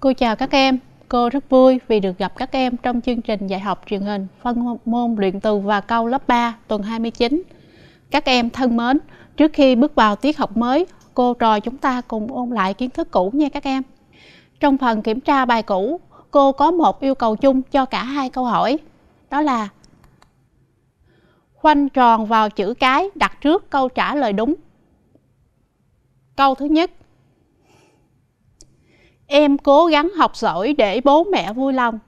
Cô chào các em, cô rất vui vì được gặp các em trong chương trình dạy học truyền hình phân môn luyện từ và câu lớp 3 tuần 29. Các em thân mến, trước khi bước vào tiết học mới, cô trò chúng ta cùng ôn lại kiến thức cũ nha các em. Trong phần kiểm tra bài cũ, cô có một yêu cầu chung cho cả hai câu hỏi, đó là Khoanh tròn vào chữ cái đặt trước câu trả lời đúng. Câu thứ nhất, Em cố gắng học giỏi để bố mẹ vui lòng.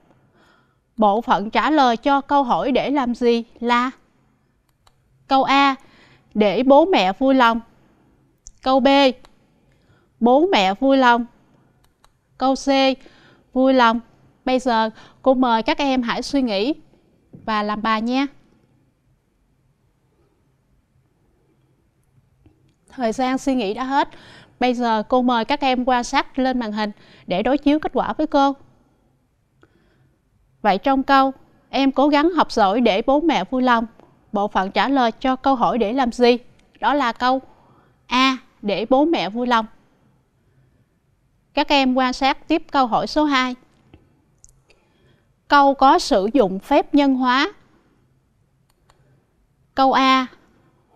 Bộ phận trả lời cho câu hỏi để làm gì là Câu A. Để bố mẹ vui lòng. Câu B. Bố mẹ vui lòng. Câu C. Vui lòng. Bây giờ cô mời các em hãy suy nghĩ và làm bài nha. Thời gian suy nghĩ đã hết. Bây giờ cô mời các em quan sát lên màn hình để đối chiếu kết quả với cô. Vậy trong câu, em cố gắng học giỏi để bố mẹ vui lòng. Bộ phận trả lời cho câu hỏi để làm gì? Đó là câu A. Để bố mẹ vui lòng. Các em quan sát tiếp câu hỏi số 2. Câu có sử dụng phép nhân hóa. Câu A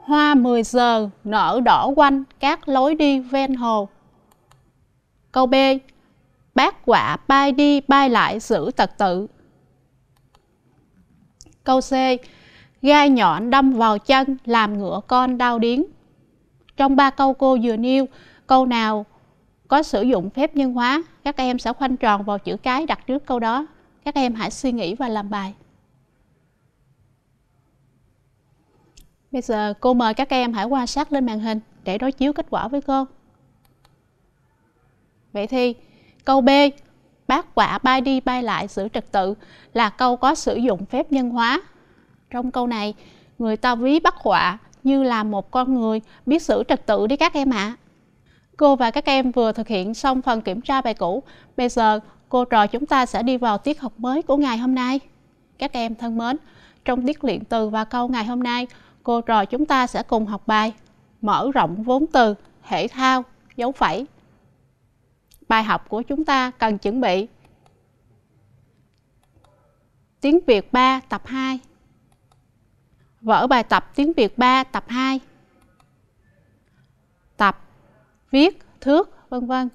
Hoa 10 giờ nở đỏ quanh các lối đi ven hồ. Câu B. Bác quả bay đi bay lại giữ tật tự. Câu C. Gai nhọn đâm vào chân làm ngựa con đau điếng. Trong ba câu cô vừa nêu, câu nào có sử dụng phép nhân hóa, các em sẽ khoanh tròn vào chữ cái đặt trước câu đó. Các em hãy suy nghĩ và làm bài. Bây giờ cô mời các em hãy quan sát lên màn hình để đối chiếu kết quả với cô. Vậy thì câu B bát quả bay đi bay lại giữ trật tự là câu có sử dụng phép nhân hóa. Trong câu này, người ta ví bát quả như là một con người biết giữ trật tự đấy các em ạ. À. Cô và các em vừa thực hiện xong phần kiểm tra bài cũ. Bây giờ cô trò chúng ta sẽ đi vào tiết học mới của ngày hôm nay. Các em thân mến, trong tiết luyện từ và câu ngày hôm nay, Cô trò chúng ta sẽ cùng học bài mở rộng vốn từ, thể thao, dấu phẩy. Bài học của chúng ta cần chuẩn bị Tiếng Việt 3 tập 2 Vở bài tập Tiếng Việt 3 tập 2 Tập, viết, thước, vân vân.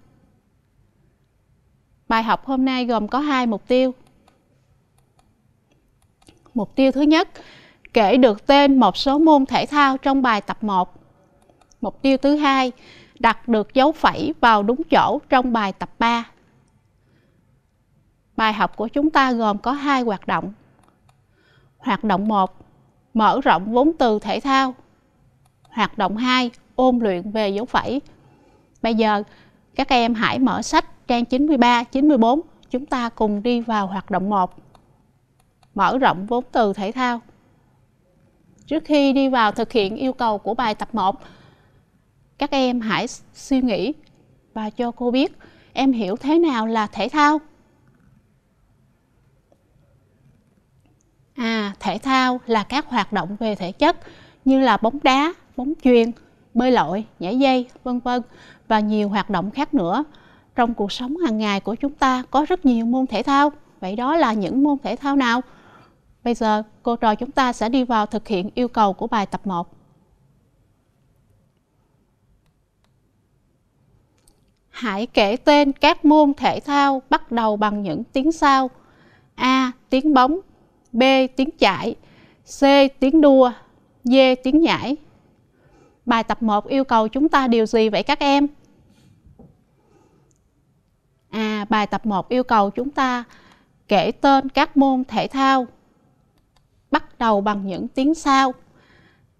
Bài học hôm nay gồm có hai mục tiêu. Mục tiêu thứ nhất kể được tên một số môn thể thao trong bài tập 1. Mục tiêu thứ hai, đặt được dấu phẩy vào đúng chỗ trong bài tập 3. Bài học của chúng ta gồm có hai hoạt động. Hoạt động 1, mở rộng vốn từ thể thao. Hoạt động 2, ôn luyện về dấu phẩy. Bây giờ, các em hãy mở sách trang 93, 94. Chúng ta cùng đi vào hoạt động 1. Mở rộng vốn từ thể thao trước khi đi vào thực hiện yêu cầu của bài tập 1 các em hãy suy nghĩ và cho cô biết em hiểu thế nào là thể thao à thể thao là các hoạt động về thể chất như là bóng đá bóng chuyền bơi lội nhảy dây vân vân và nhiều hoạt động khác nữa trong cuộc sống hàng ngày của chúng ta có rất nhiều môn thể thao vậy đó là những môn thể thao nào Bây giờ, cô trò chúng ta sẽ đi vào thực hiện yêu cầu của bài tập 1. Hãy kể tên các môn thể thao bắt đầu bằng những tiếng sau. A. Tiếng bóng B. Tiếng chạy C. Tiếng đua D. Tiếng nhảy Bài tập 1 yêu cầu chúng ta điều gì vậy các em? À, bài tập 1 yêu cầu chúng ta kể tên các môn thể thao bắt đầu bằng những tiếng sao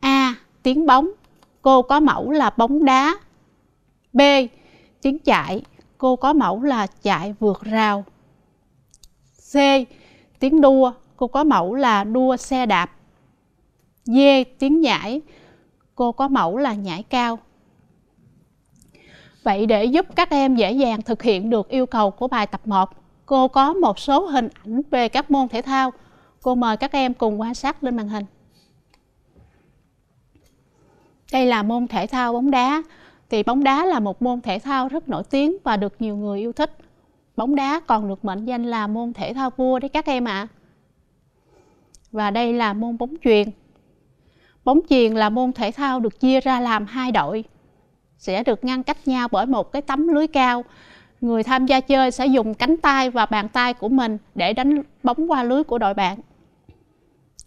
A. Tiếng bóng. Cô có mẫu là bóng đá. B. Tiếng chạy. Cô có mẫu là chạy vượt rào. C. Tiếng đua. Cô có mẫu là đua xe đạp. D. Tiếng nhảy. Cô có mẫu là nhảy cao. Vậy để giúp các em dễ dàng thực hiện được yêu cầu của bài tập 1, cô có một số hình ảnh về các môn thể thao Cô mời các em cùng quan sát lên màn hình. Đây là môn thể thao bóng đá. Thì bóng đá là một môn thể thao rất nổi tiếng và được nhiều người yêu thích. Bóng đá còn được mệnh danh là môn thể thao vua đấy các em ạ. À. Và đây là môn bóng chuyền. Bóng chuyền là môn thể thao được chia ra làm hai đội. Sẽ được ngăn cách nhau bởi một cái tấm lưới cao. Người tham gia chơi sẽ dùng cánh tay và bàn tay của mình để đánh bóng qua lưới của đội bạn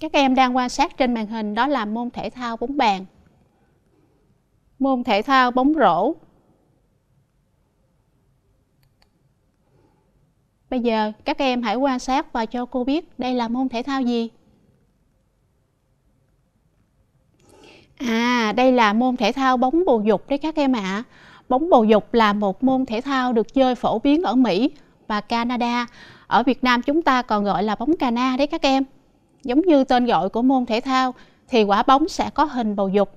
các em đang quan sát trên màn hình đó là môn thể thao bóng bàn môn thể thao bóng rổ bây giờ các em hãy quan sát và cho cô biết đây là môn thể thao gì à đây là môn thể thao bóng bầu dục đấy các em ạ à. bóng bầu dục là một môn thể thao được chơi phổ biến ở mỹ và canada ở việt nam chúng ta còn gọi là bóng cana đấy các em giống như tên gọi của môn thể thao thì quả bóng sẽ có hình bầu dục.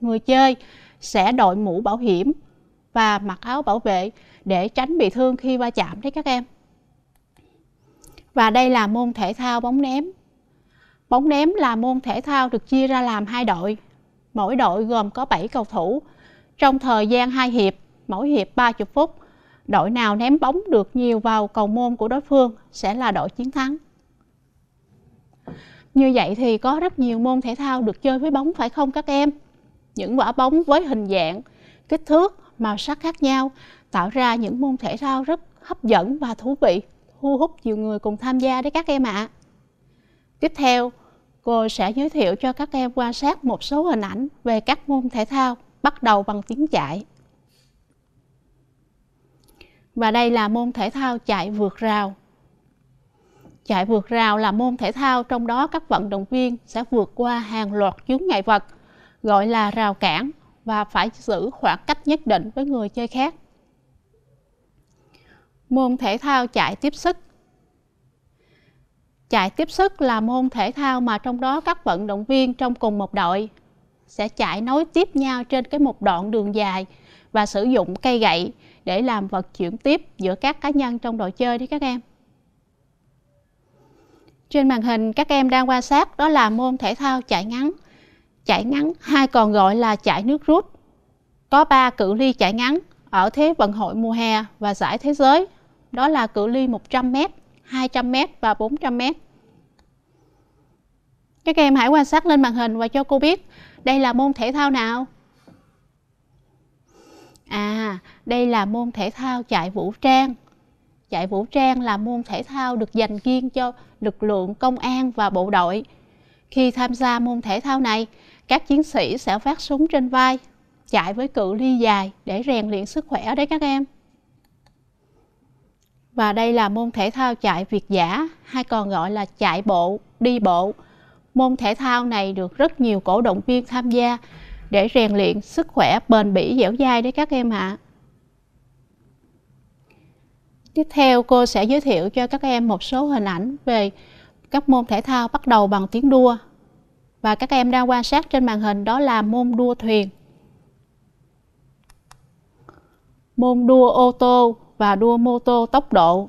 Người chơi sẽ đội mũ bảo hiểm và mặc áo bảo vệ để tránh bị thương khi va chạm đấy các em. Và đây là môn thể thao bóng ném. Bóng ném là môn thể thao được chia ra làm hai đội. Mỗi đội gồm có 7 cầu thủ. Trong thời gian hai hiệp, mỗi hiệp 30 phút, đội nào ném bóng được nhiều vào cầu môn của đối phương sẽ là đội chiến thắng. Như vậy thì có rất nhiều môn thể thao được chơi với bóng phải không các em? Những quả bóng với hình dạng, kích thước, màu sắc khác nhau tạo ra những môn thể thao rất hấp dẫn và thú vị, thu hút nhiều người cùng tham gia đấy các em ạ. À. Tiếp theo, cô sẽ giới thiệu cho các em quan sát một số hình ảnh về các môn thể thao, bắt đầu bằng tiếng chạy. Và đây là môn thể thao chạy vượt rào. Chạy vượt rào là môn thể thao trong đó các vận động viên sẽ vượt qua hàng loạt chướng ngại vật, gọi là rào cản và phải giữ khoảng cách nhất định với người chơi khác. Môn thể thao chạy tiếp sức Chạy tiếp sức là môn thể thao mà trong đó các vận động viên trong cùng một đội sẽ chạy nối tiếp nhau trên cái một đoạn đường dài và sử dụng cây gậy để làm vật chuyển tiếp giữa các cá nhân trong đội chơi đấy các em. Trên màn hình các em đang quan sát đó là môn thể thao chạy ngắn. Chạy ngắn hay còn gọi là chạy nước rút. Có 3 cự ly chạy ngắn ở Thế vận hội mùa hè và giải thế giới. Đó là cự ly 100m, 200m và 400m. Các em hãy quan sát lên màn hình và cho cô biết đây là môn thể thao nào. À, đây là môn thể thao chạy vũ trang chạy vũ trang là môn thể thao được dành riêng cho lực lượng công an và bộ đội. Khi tham gia môn thể thao này, các chiến sĩ sẽ phát súng trên vai, chạy với cự ly dài để rèn luyện sức khỏe đấy các em. Và đây là môn thể thao chạy việt giả hay còn gọi là chạy bộ, đi bộ. Môn thể thao này được rất nhiều cổ động viên tham gia để rèn luyện sức khỏe bền bỉ dẻo dai đấy các em ạ. À. Tiếp theo cô sẽ giới thiệu cho các em một số hình ảnh về các môn thể thao bắt đầu bằng tiếng đua. Và các em đang quan sát trên màn hình đó là môn đua thuyền. Môn đua ô tô và đua mô tô tốc độ.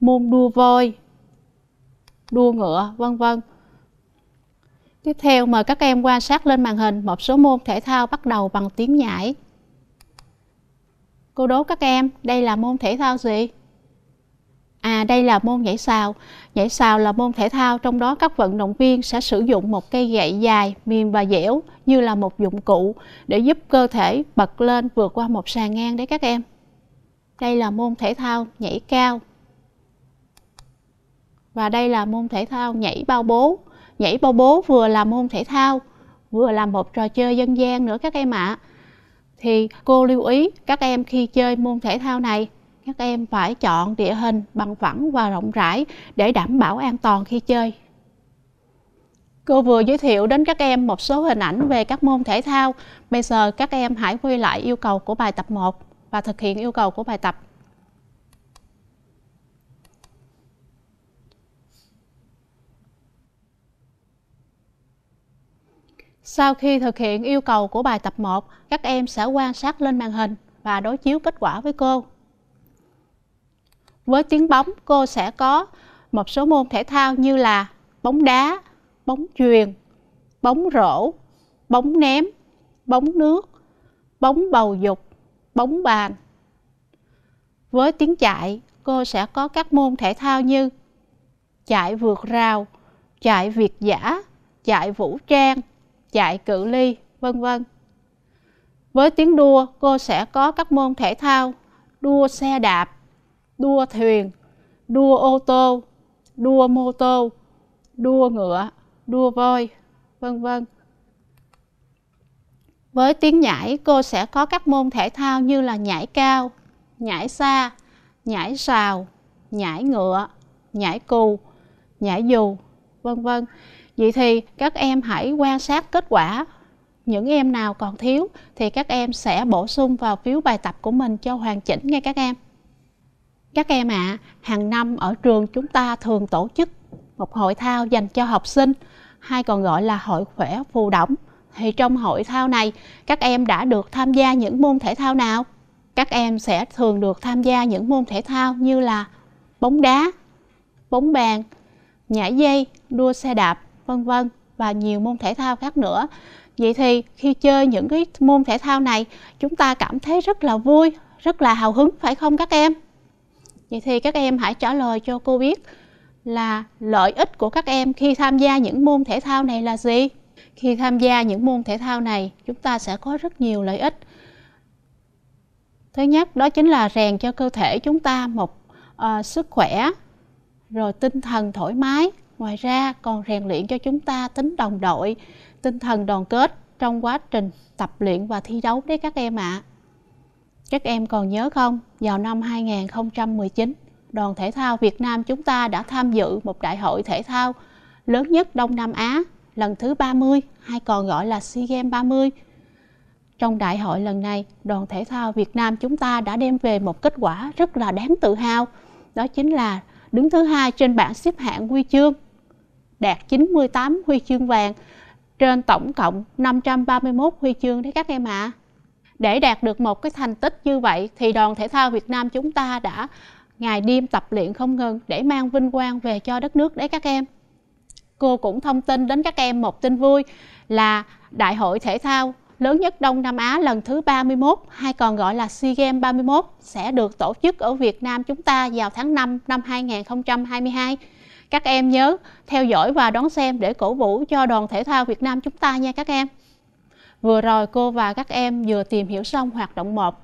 Môn đua voi, đua ngựa, vân vân. Tiếp theo mời các em quan sát lên màn hình một số môn thể thao bắt đầu bằng tiếng nhảy. Cô đố các em, đây là môn thể thao gì? À, đây là môn nhảy sào. Nhảy sào là môn thể thao trong đó các vận động viên sẽ sử dụng một cây gậy dài, mềm và dẻo như là một dụng cụ để giúp cơ thể bật lên vượt qua một sàn ngang đấy các em. Đây là môn thể thao nhảy cao. Và đây là môn thể thao nhảy bao bố. Nhảy bao bố vừa là môn thể thao, vừa là một trò chơi dân gian nữa các em ạ. À thì cô lưu ý các em khi chơi môn thể thao này các em phải chọn địa hình bằng phẳng và rộng rãi để đảm bảo an toàn khi chơi Cô vừa giới thiệu đến các em một số hình ảnh về các môn thể thao. Bây giờ các em hãy quay lại yêu cầu của bài tập 1 và thực hiện yêu cầu của bài tập. Sau khi thực hiện yêu cầu của bài tập 1, các em sẽ quan sát lên màn hình và đối chiếu kết quả với cô. Với tiếng bóng, cô sẽ có một số môn thể thao như là bóng đá, bóng chuyền, bóng rổ, bóng ném, bóng nước, bóng bầu dục, bóng bàn. Với tiếng chạy, cô sẽ có các môn thể thao như chạy vượt rào, chạy việt giả, chạy vũ trang, chạy cự ly, vân vân. Với tiếng đua, cô sẽ có các môn thể thao, đua xe đạp, đua thuyền, đua ô tô, đua mô tô, đua ngựa, đua voi, vân vân. Với tiếng nhảy, cô sẽ có các môn thể thao như là nhảy cao, nhảy xa, nhảy sào, nhảy ngựa, nhảy cù, nhảy dù, vân vân vậy thì các em hãy quan sát kết quả những em nào còn thiếu thì các em sẽ bổ sung vào phiếu bài tập của mình cho hoàn chỉnh nghe các em các em ạ à, hàng năm ở trường chúng ta thường tổ chức một hội thao dành cho học sinh hay còn gọi là hội khỏe phù động thì trong hội thao này các em đã được tham gia những môn thể thao nào các em sẽ thường được tham gia những môn thể thao như là bóng đá bóng bàn nhảy dây đua xe đạp vân vân và nhiều môn thể thao khác nữa vậy thì khi chơi những cái môn thể thao này chúng ta cảm thấy rất là vui rất là hào hứng phải không các em vậy thì các em hãy trả lời cho cô biết là lợi ích của các em khi tham gia những môn thể thao này là gì khi tham gia những môn thể thao này chúng ta sẽ có rất nhiều lợi ích thứ nhất đó chính là rèn cho cơ thể chúng ta một uh, sức khỏe rồi tinh thần thoải mái ngoài ra còn rèn luyện cho chúng ta tính đồng đội tinh thần đoàn kết trong quá trình tập luyện và thi đấu đấy các em ạ à. các em còn nhớ không vào năm 2019 đoàn thể thao Việt Nam chúng ta đã tham dự một đại hội thể thao lớn nhất Đông Nam Á lần thứ 30 hay còn gọi là SEA Games 30 trong đại hội lần này, đoàn thể thao Việt Nam chúng ta đã đem về một kết quả rất là đáng tự hào. Đó chính là đứng thứ hai trên bảng xếp hạng huy chương đạt 98 huy chương vàng trên tổng cộng 531 huy chương đấy các em ạ. À. Để đạt được một cái thành tích như vậy thì đoàn thể thao Việt Nam chúng ta đã ngày đêm tập luyện không ngừng để mang vinh quang về cho đất nước đấy các em. Cô cũng thông tin đến các em một tin vui là Đại hội thể thao lớn nhất Đông Nam Á lần thứ 31 hay còn gọi là SEA Games 31 sẽ được tổ chức ở Việt Nam chúng ta vào tháng 5 năm 2022. Các em nhớ theo dõi và đón xem để cổ vũ cho đoàn thể thao Việt Nam chúng ta nha các em. Vừa rồi cô và các em vừa tìm hiểu xong hoạt động 1,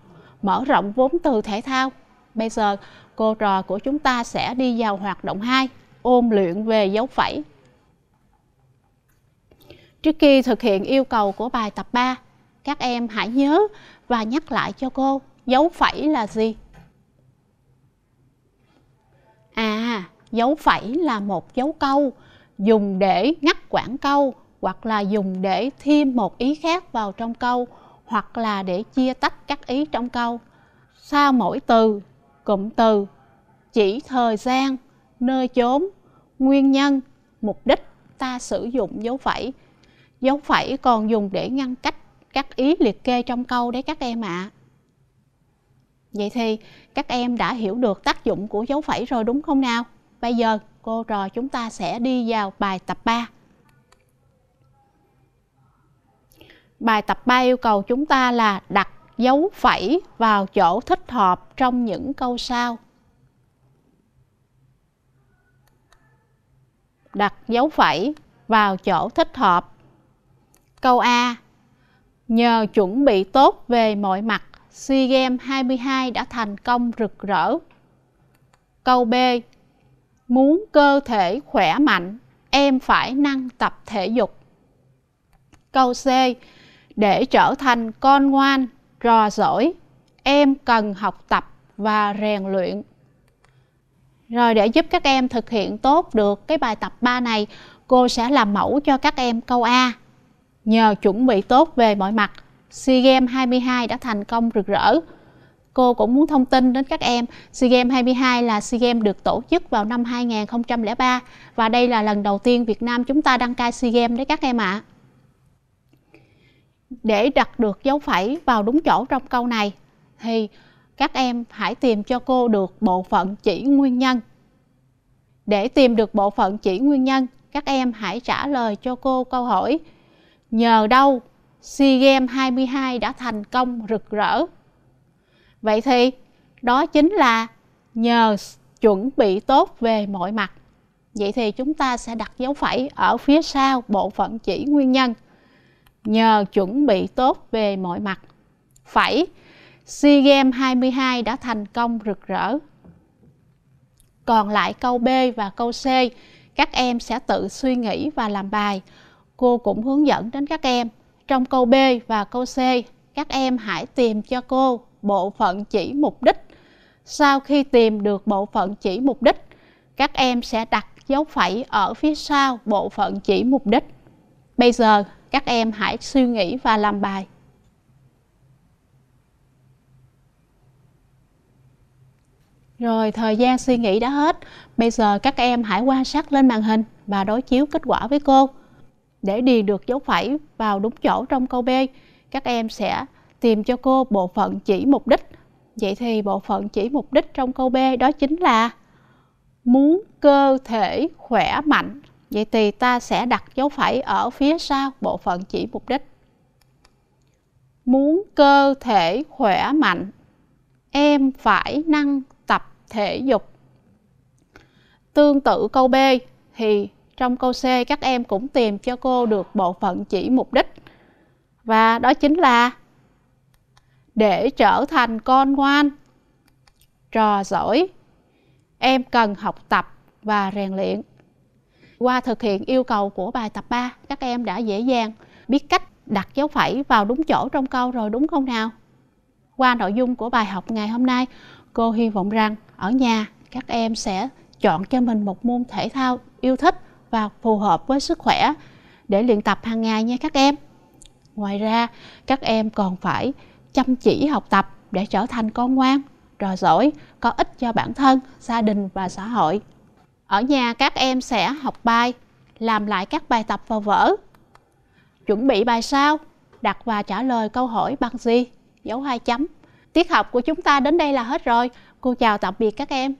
mở rộng vốn từ thể thao. Bây giờ cô trò của chúng ta sẽ đi vào hoạt động 2, ôn luyện về dấu phẩy. Trước khi thực hiện yêu cầu của bài tập 3, các em hãy nhớ và nhắc lại cho cô dấu phẩy là gì dấu phẩy là một dấu câu dùng để ngắt quãng câu hoặc là dùng để thêm một ý khác vào trong câu hoặc là để chia tách các ý trong câu sau mỗi từ cụm từ chỉ thời gian nơi chốn nguyên nhân mục đích ta sử dụng dấu phẩy dấu phẩy còn dùng để ngăn cách các ý liệt kê trong câu đấy các em ạ à. vậy thì các em đã hiểu được tác dụng của dấu phẩy rồi đúng không nào Bây giờ cô trò chúng ta sẽ đi vào bài tập 3. Bài tập 3 yêu cầu chúng ta là đặt dấu phẩy vào chỗ thích hợp trong những câu sau. Đặt dấu phẩy vào chỗ thích hợp. Câu A. Nhờ chuẩn bị tốt về mọi mặt, SEA Games 22 đã thành công rực rỡ. Câu B muốn cơ thể khỏe mạnh em phải năng tập thể dục câu c để trở thành con ngoan trò giỏi em cần học tập và rèn luyện rồi để giúp các em thực hiện tốt được cái bài tập 3 này cô sẽ làm mẫu cho các em câu a nhờ chuẩn bị tốt về mọi mặt SEA Games 22 đã thành công rực rỡ cô cũng muốn thông tin đến các em. SEA Games 22 là SEA Games được tổ chức vào năm 2003 và đây là lần đầu tiên Việt Nam chúng ta đăng cai SEA Games đấy các em ạ. À. Để đặt được dấu phẩy vào đúng chỗ trong câu này thì các em hãy tìm cho cô được bộ phận chỉ nguyên nhân. Để tìm được bộ phận chỉ nguyên nhân, các em hãy trả lời cho cô câu hỏi Nhờ đâu SEA Games 22 đã thành công rực rỡ vậy thì đó chính là nhờ chuẩn bị tốt về mọi mặt vậy thì chúng ta sẽ đặt dấu phẩy ở phía sau bộ phận chỉ nguyên nhân nhờ chuẩn bị tốt về mọi mặt phẩy SEA Games 22 đã thành công rực rỡ còn lại câu B và câu C các em sẽ tự suy nghĩ và làm bài cô cũng hướng dẫn đến các em trong câu B và câu C các em hãy tìm cho cô bộ phận chỉ mục đích. Sau khi tìm được bộ phận chỉ mục đích, các em sẽ đặt dấu phẩy ở phía sau bộ phận chỉ mục đích. Bây giờ, các em hãy suy nghĩ và làm bài. Rồi, thời gian suy nghĩ đã hết. Bây giờ các em hãy quan sát lên màn hình và đối chiếu kết quả với cô. Để điền được dấu phẩy vào đúng chỗ trong câu B, các em sẽ tìm cho cô bộ phận chỉ mục đích. Vậy thì bộ phận chỉ mục đích trong câu B đó chính là muốn cơ thể khỏe mạnh. Vậy thì ta sẽ đặt dấu phẩy ở phía sau bộ phận chỉ mục đích. Muốn cơ thể khỏe mạnh, em phải năng tập thể dục. Tương tự câu B thì trong câu C các em cũng tìm cho cô được bộ phận chỉ mục đích. Và đó chính là để trở thành con ngoan trò giỏi em cần học tập và rèn luyện qua thực hiện yêu cầu của bài tập 3 các em đã dễ dàng biết cách đặt dấu phẩy vào đúng chỗ trong câu rồi đúng không nào qua nội dung của bài học ngày hôm nay cô hy vọng rằng ở nhà các em sẽ chọn cho mình một môn thể thao yêu thích và phù hợp với sức khỏe để luyện tập hàng ngày nha các em ngoài ra các em còn phải chăm chỉ học tập để trở thành con ngoan, trò giỏi, có ích cho bản thân, gia đình và xã hội. Ở nhà các em sẽ học bài, làm lại các bài tập vào vở. Chuẩn bị bài sao? Đặt và trả lời câu hỏi bằng gì? Dấu hai chấm. Tiết học của chúng ta đến đây là hết rồi. Cô chào tạm biệt các em.